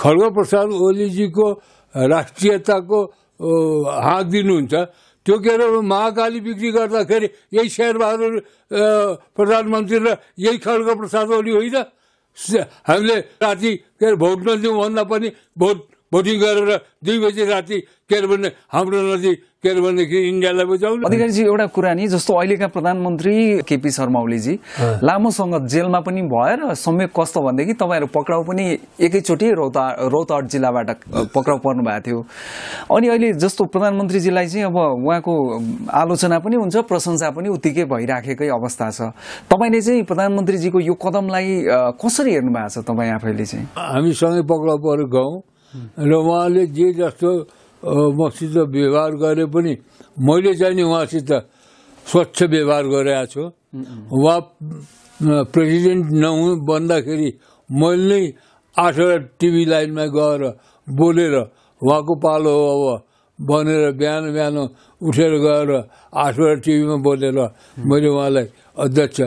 खड्ग प्रसाद ओलीजीको राष्ट्रियताको हात दिनुहुन्छ त्यो के अरे महाकाली बिक्री गर्दाखेरि यही शेरबहादुर प्रधानमन्त्री र यही खड्ग प्रसाद ओली होइन हामीले राति के अरे भोट नदिउँ भन्दा पनि भोट भोटिङ गरेर दुई बजी राति के अरे भने हाम्रो नदी के अरे भनेदेखि इन्डियालाई बुझाउनु अधिकारीजी एउटा कुरा नि जस्तो अहिलेका प्रधानमन्त्री केपी शर्मा ओलीजी लामोसँग जेलमा पनि भएर सम्यक कस्तो भनेदेखि तपाईँहरू पक्राउ पनि एकैचोटि रौता रौतहट जिल्लाबाट पक्राउ पर्नु भएको थियो अनि अहिले जस्तो प्रधानमन्त्रीजीलाई चाहिँ अब उहाँको आलोचना पनि हुन्छ प्रशंसा पनि उत्तिकै भइराखेकै अवस्था छ तपाईँले चाहिँ प्रधानमन्त्रीजीको यो कदमलाई कसरी हेर्नु भएको छ तपाईँ आफैले चाहिँ हामी सँगै पक्राउ परेको गाउँ र उहाँले जे जस्तो मसित व्यवहार गरे पनि मैले चाहिँ नि उहाँसित स्वच्छ व्यवहार गरेका छु उहाँ प्रेसिडेन्ट नहु भन्दाखेरि मैले नै आठवटा टिभी लाइनमा गएर बोलेर उहाँको पालो हो अब भनेर बिहान बिहान उठेर गएर आठवटा टिभीमा बोलेर मैले उहाँलाई अध्यक्ष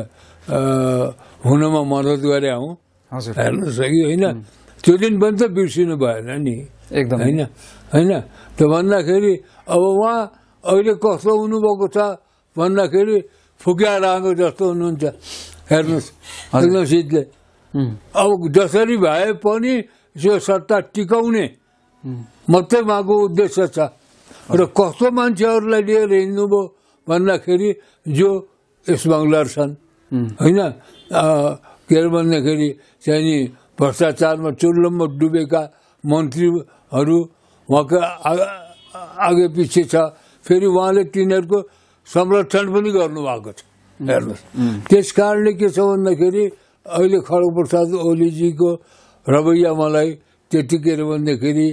हुनमा मद्दत गरे हौँ हेर्नुहोस् कि होइन त्यो दिन पनि त बिर्सिनु भएन नि एकदम होइन होइन त भन्दाखेरि अब उहाँ अहिले कस्तो हुनुभएको छ भन्दाखेरि फुकिया आएको जस्तो हुनुहुन्छ हेर्नुहोस् सिद्धले अब जसरी भए पनि यो सत्ता टिकाउने मात्रै उहाँको उद्देश्य छ र कस्तो मान्छेहरूलाई लिएर हिँड्नुभयो भन्दाखेरि जो यस बङ्गलर छन् होइन के अरे भन्दाखेरि चाहिँ नि भ्रष्टाचारमा चुल्लोमा डुबेका मन्त्रीहरू उहाँको आगे पछि छ फेरि उहाँले तिनीहरूको संरक्षण पनि गर्नुभएको छ हेर्नुहोस् त्यस कारणले के छ भन्दाखेरि अहिले खड्ग प्रसाद ओलीजीको रवैया मलाई त्यतिखेर भन्दाखेरि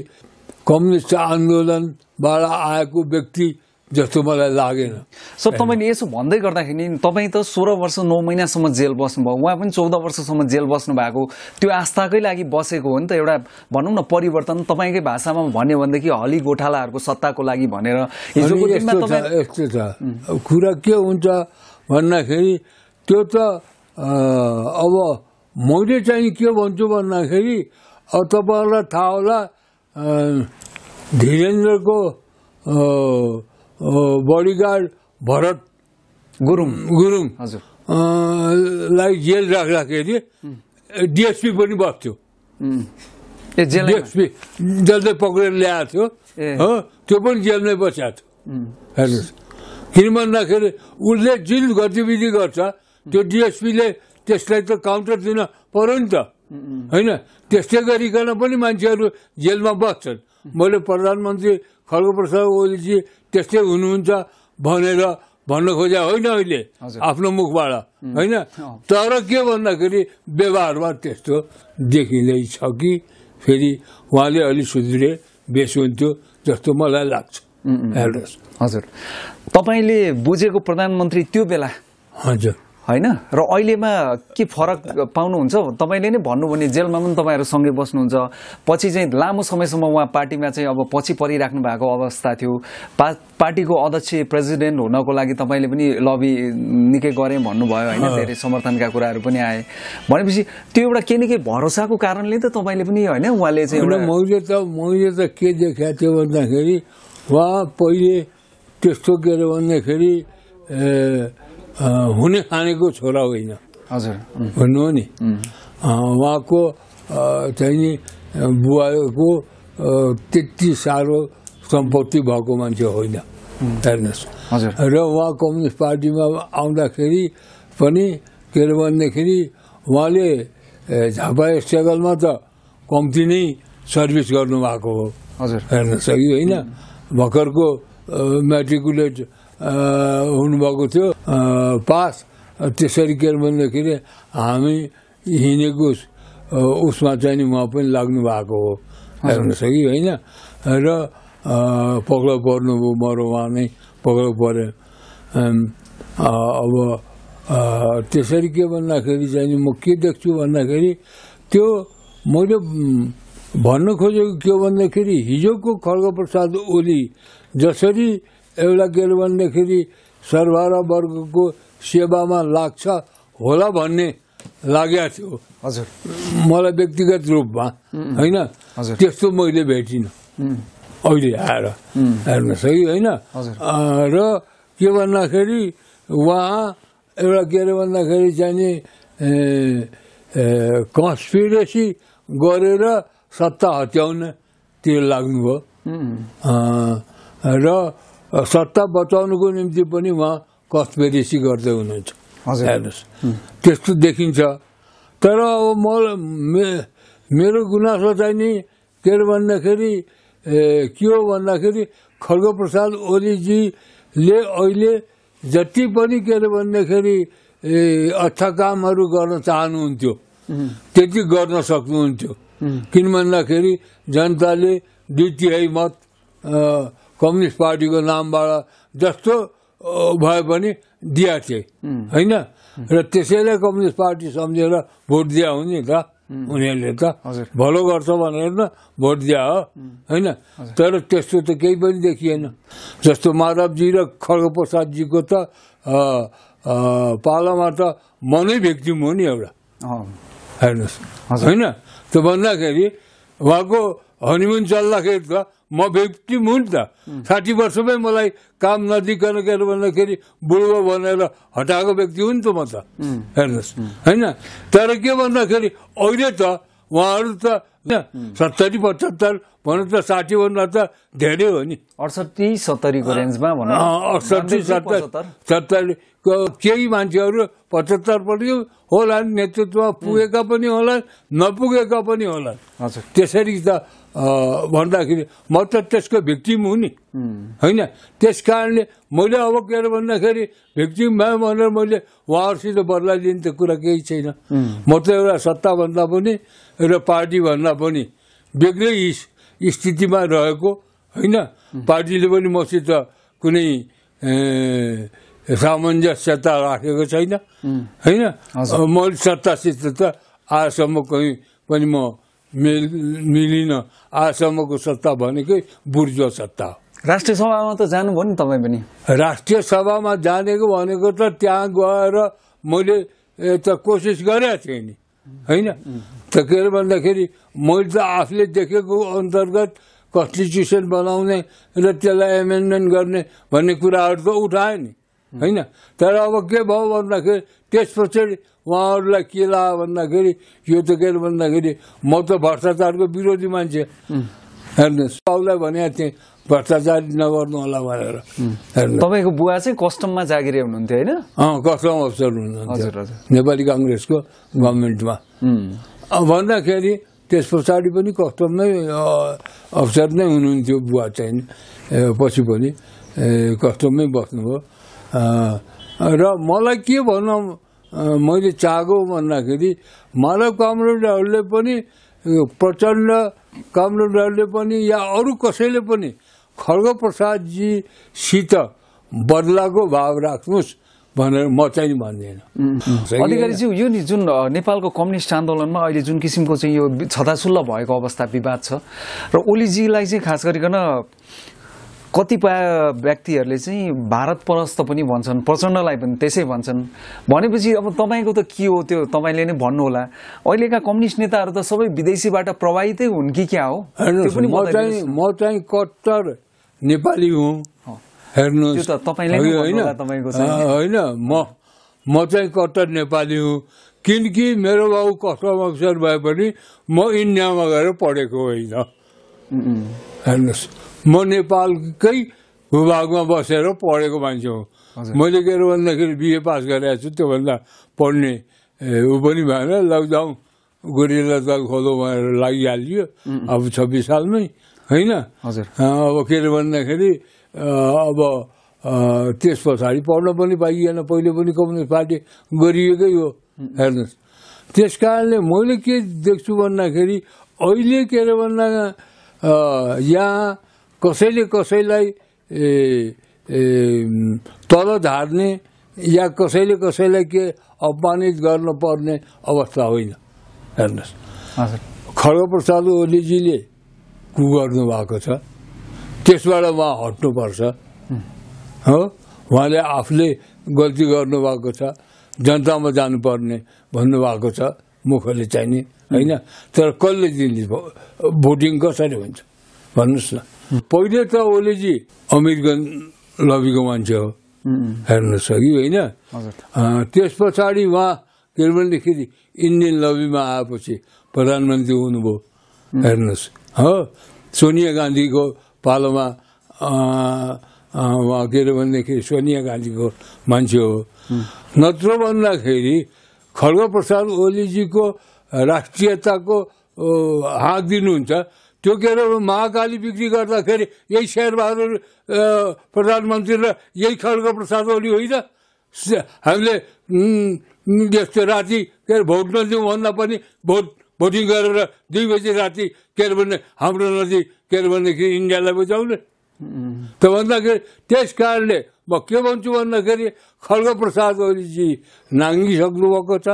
कम्युनिस्ट आन्दोलनबाट आएको व्यक्ति जस्तो मलाई लागेन सर तपाईँले यसो भन्दै गर्दाखेरि तपाईँ त सोह्र वर्ष नौ महिनासम्म जेल बस्नुभयो उहाँ पनि चौध वर्षसम्म जेल बस्नु भएको त्यो आस्थाकै लागि बसेको हो नि त एउटा भनौँ न परिवर्तन तपाईँकै भाषामा भन्यो भनेदेखि हलि गोठालाहरूको सत्ताको लागि भनेर हिजोको यस्तो छ कुरा के हुन्छ भन्दाखेरि त्यो त अब मैले चाहिँ के भन्छु भन्दाखेरि अब तपाईँहरूलाई थाहा होला धीरेन्द्रको बडीगार्ड भरत गुरुङ गुरुङ लाई जेल राख्दाखेरि डिएसपी पनि बस्थ्यो डिएसपी जसले पक्रेर ल्याएको थियो हो त्यो पनि जेलमै बसेको थियो हेर्नुहोस् किन भन्दाखेरि उसले जुन गतिविधि गर्छ त्यो डिएसपीले त्यसलाई त काउन्टर दिन पऱ्यो नि त होइन त्यस्तै गरिकन पनि मान्छेहरू जेलमा बस्छन् मैले प्रधानमन्त्री खड्गप्रसाद ओलीजी त्यस्तै हुनुहुन्छ भनेर भन्न खोजे होइन अहिले आफ्नो मुखबाट होइन तर के भन्दाखेरि व्यवहारमा त्यस्तो छ कि फेरि उहाँले अलि सुध्रे बेस हुन्थ्यो जस्तो मलाई लाग्छ हजुर तपाईँले बुझेको प्रधानमन्त्री त्यो बेला हजुर होइन र अहिलेमा के फरक पाउनुहुन्छ तपाईँले नै भन्नुभयो भने जेलमा पनि तपाईँहरू सँगै बस्नुहुन्छ पछि चाहिँ लामो समयसम्म उहाँ पार्टीमा चाहिँ अब पछि परिराख्नु भएको अवस्था थियो पा पार्टीको अध्यक्ष प्रेसिडेन्ट हुनको लागि तपाईँले पनि लबी निकै गरेँ भन्नुभयो होइन धेरै समर्थनका कुराहरू पनि आए भनेपछि त्यो एउटा केही न केही भरोसाको कारणले त तपाईँले पनि होइन उहाँले चाहिँ एउटा मैले त मैले त के देखाएको थियो भन्दाखेरि उहाँ पहिले त्यस्तो के अरे भन्दाखेरि हुने खानेको छोरा होइन हजुर भन्नु हो नि उहाँको चाहिँ नि बुवाको त्यति साह्रो सम्पत्ति भएको मान्छे होइन हेर्नुहोस् र उहाँ कम्युनिस्ट पार्टीमा आउँदाखेरि पनि के अरे भनेदेखि उहाँले झापा स्ट्रगलमा त कम्ती नै सर्भिस गर्नुभएको हो हजुर हेर्न सक्यो होइन भर्खरको म्याट्रिकुलेट हुनुभएको थियो पास त्यसरी के भन्दाखेरि हामी हिँडेको उसमा चाहिँ नि उहाँ पनि लाग्नु भएको हो हेर्नुहोस् कि होइन र पक्राउ पर्नुभयो मरो उहाँ नै पक्राउ पऱ्यो अब त्यसरी के भन्दाखेरि चाहिँ म के देख्छु भन्दाखेरि त्यो मैले भन्नु खोजेको के भन्दाखेरि हिजोको खड्ग प्रसाद ओली जसरी एउटा अरे भन्दाखेरि सर्वहारा वर्गको सेवामा लाग्छ होला भन्ने लागेको थियो हजुर मलाई व्यक्तिगत रूपमा होइन त्यस्तो मैले भेटिनँ अहिले आएर हेर्नुहोस् है होइन र के भन्दाखेरि उहाँ एउटा के अरे भन्दाखेरि चाहिँ कन्सपिरेसी गरेर सत्ता हत्याउनतिर लाग्नुभयो र सत्ता बचाउनुको निम्ति पनि उहाँ कस्पेरिसी गर्दै हुनुहुन्छ हेर्नुहोस् त्यस्तो देखिन्छ तर अब म मेरो गुनासो चाहिँ नि के अरे भन्दाखेरि के हो भन्दाखेरि खड्ग प्रसाद ओलीजीले अहिले जति पनि के अरे भन्दाखेरि अच्छा कामहरू गर्न चाहनुहुन्थ्यो त्यति गर्न सक्नुहुन्थ्यो किन भन्दाखेरि जनताले दुई मत कम्युनिस्ट पार्टीको नामबाट जस्तो भए पनि दिया थिए होइन र त्यसैले कम्युनिस्ट पार्टी सम्झेर भोट दिया हो नि त उनीहरूले त भलो गर्छ भनेर त भोट दिया हो होइन तर त्यस्तो त केही पनि देखिएन जस्तो माधवजी र खड्ग प्रसादजीको त पालामा त मनै भेक्टिम हो नि एउटा हेर्नुहोस् होइन त्यो भन्दाखेरि उहाँको हनिमुन चल्दाखेरि त म व्यक्ति हुन् त साठी वर्षमै मलाई काम नदिकन के अरे भन्दाखेरि बुढो भनेर हटाएको व्यक्ति हुन् त म त हेर्नुहोस् होइन तर के भन्दाखेरि अहिले त उहाँहरू त होइन सत्तरी पचहत्तर भनौँ त साठीभन्दा त धेरै हो नि अडसट्ठी सत्तरीको रेन्जमा अडसट्ठी सत्तर सत्तरीको केही मान्छेहरू पचहत्तर पनि होला नेतृत्वमा पुगेका पनि होला नपुगेका पनि होला त्यसरी त भन्दाखेरि म त त्यसको भिक्टिम हुँ नि होइन त्यस कारणले मैले अब के अरे भन्दाखेरि भिक्टिम भयो भनेर मैले उहाँहरूसित बदला लिने त कुरा केही छैन म त एउटा सत्ताभन्दा पनि एउटा भन्दा भन्दा पनि बेग्लै स्थितिमा रहेको होइन पार्टीले पनि मसित कुनै सामञ्जस्यता राखेको छैन होइन म सत्तासित त आजसम्म कहीँ पनि म मिल मिलिनँ आजसम्मको सत्ता भनेकै बुर्जो सत्ता हो राष्ट्रिय सभामा त जानुभयो नि तपाईँ पनि राष्ट्रिय सभामा जानेको भनेको त त्यहाँ गएर मैले त कोसिस गरेको थिएँ नि होइन त के अरे भन्दाखेरि मैले त आफूले देखेको अन्तर्गत कन्स्टिट्युसन बनाउने र त्यसलाई एमेन्डमेन्ट गर्ने भन्ने कुराहरू त उठायो नि होइन तर अब के भयो भन्दाखेरि त्यस पछाडि उहाँहरूलाई के ला भन्दाखेरि यो त के भन्दाखेरि म त भ्रष्टाचारको विरोधी मान्छे हेर्नुहोस् बाउलाई भनेको थिएँ भ्रष्टाचार नगर्नु होला भनेर तपाईँको बुवा चाहिँ कस्टममा जागिरे हुनुहुन्थ्यो होइन अँ कस्टम अफिसर हुनुहुन्थ्यो नेपाली कङ्ग्रेसको गभर्मेन्टमा भन्दाखेरि त्यस पछाडि पनि कस्टम नै अफिसर नै हुनुहुन्थ्यो बुवा चाहिँ पछि पनि कस्टममै बस्नुभयो र मलाई के भनौँ मैले चाहेको भन्दाखेरि मानव कमरेडहरूले पनि प्रचण्ड कमरेडहरूले पनि या अरू कसैले पनि खड्गप्रसादजीसित प्रसादजीसित बदलाको भाव राख्नुहोस् भनेर म चाहिँ भन्दिनँ चाहिँ यो नि जुन नेपालको कम्युनिस्ट आन्दोलनमा अहिले जुन किसिमको चाहिँ यो छताछुल्ल भएको अवस्था विवाद छ र ओलीजीलाई चाहिँ खास गरिकन कतिपय व्यक्तिहरूले चाहिँ भारत परस्त पनि भन्छन् प्रचण्डलाई पनि त्यसै भन्छन् भनेपछि अब तपाईँको त के हो त्यो तपाईँले नै भन्नुहोला अहिलेका कम्युनिस्ट नेताहरू त सबै विदेशीबाट प्रभावितै हुन् कि क्या हो म चाहिँ कट्टर नेपाली हुँ हेर्नु होइन होइन म म चाहिँ कट्टर नेपाली हुँ किनकि मेरो बाउ कस्टम अफिसर भए पनि म इन्डियामा गएर पढेको होइन हेर्नुहोस् म नेपालकै भूभागमा बसेर पढेको मान्छे हो मैले के अरे भन्दाखेरि बिए पास गरेको छु त्योभन्दा पढ्ने ऊ पनि भएन लकडाउन गोरिल्ला दल खोलो भनेर लागिहालियो अब छब्बिस सालमै होइन हजुर अब के अरे भन्दाखेरि अब त्यस पछाडि पढ्न पनि पाइएन पहिले पनि कम्युनिस्ट पार्टी गरिएकै हो हेर्नुहोस् त्यस कारणले मैले के देख्छु भन्दाखेरि अहिले के अरे भन्दा यहाँ कसैले कसैलाई तल झार्ने या कसैले कसैलाई के अपमानित गर्नुपर्ने अवस्था होइन हेर्नुहोस् खड्ग प्रसाद ओलीजीले कु गर्नु भएको छ त्यसबाट उहाँ हट्नुपर्छ हो उहाँले आफूले गल्ती गर्नुभएको छ जनतामा जानुपर्ने भन्नुभएको छ मुखले चाहिने होइन तर कसले दिने भोटिङ कसरी हुन्छ भन्नुहोस् न पहिले त ओलीजी अमेरिकन लबीको मान्छे हो हेर्नुहोस् कि होइन त्यस पछाडि उहाँ के भनेदेखि इन्डियन लबीमा आएपछि प्रधानमन्त्री हुनुभयो हेर्नुहोस् हो सोनिया गान्धीको पालोमा के अरे भनेदेखि सोनिया गान्धीको मान्छे हो नत्र भन्दाखेरि खड्ग प्रसाद ओलीजीको राष्ट्रियताको हात दिनुहुन्छ त्यो के अरे महाकाली बिक्री गर्दाखेरि यही शेरबहादुर प्रधानमन्त्री र यही खड्ग प्रसाद ओली होइन हामीले जस्तो राति के अरे भोट नदिउँ भन्दा पनि भोट भोटिङ गरेर दुई बजी राति के अरे भने हाम्रो नदी के अरे भनेदेखि इन्डियालाई बुझाउने त भन्दाखेरि त्यस कारणले म के भन्छु भन्दाखेरि खड्ग प्रसाद ओलीजी नाङ्गिसक्नुभएको छ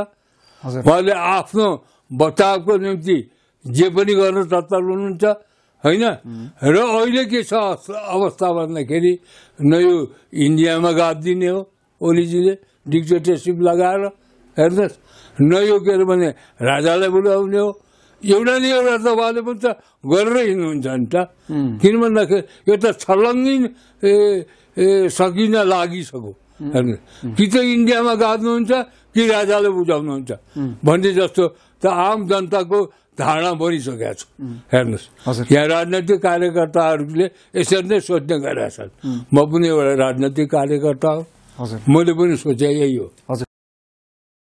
उहाँले आफ्नो बचावको निम्ति जे पनि गर्न तत्पर हुनुहुन्छ होइन र अहिले के छ अवस्था भन्दाखेरि न यो इन्डियामा गाप दिने हो ओलीजीले डिक्टेटरसिप लगाएर हेर्नुहोस् अरे भने राजालाई बोलाउने हो एउटा नै एउटा तपाईँले पनि त गरेर हिँड्नुहुन्छ नि त किन भन्दाखेरि यो त छलङ्गिन सकिन लागिसक्यो हेर्नु कि त इन्डियामा गाड्नुहुन्छ कि राजाले बुझाउनुहुन्छ भन्ने जस्तो त आम जनताको धारणा बनिसकेका छ हेर्नुहोस् यहाँ राजनैतिक कार्यकर्ताहरूले यसरी नै सोच्ने गरेका छन् म पनि एउटा राजनैतिक कार्यकर्ता हो मैले पनि सोचेँ यही हो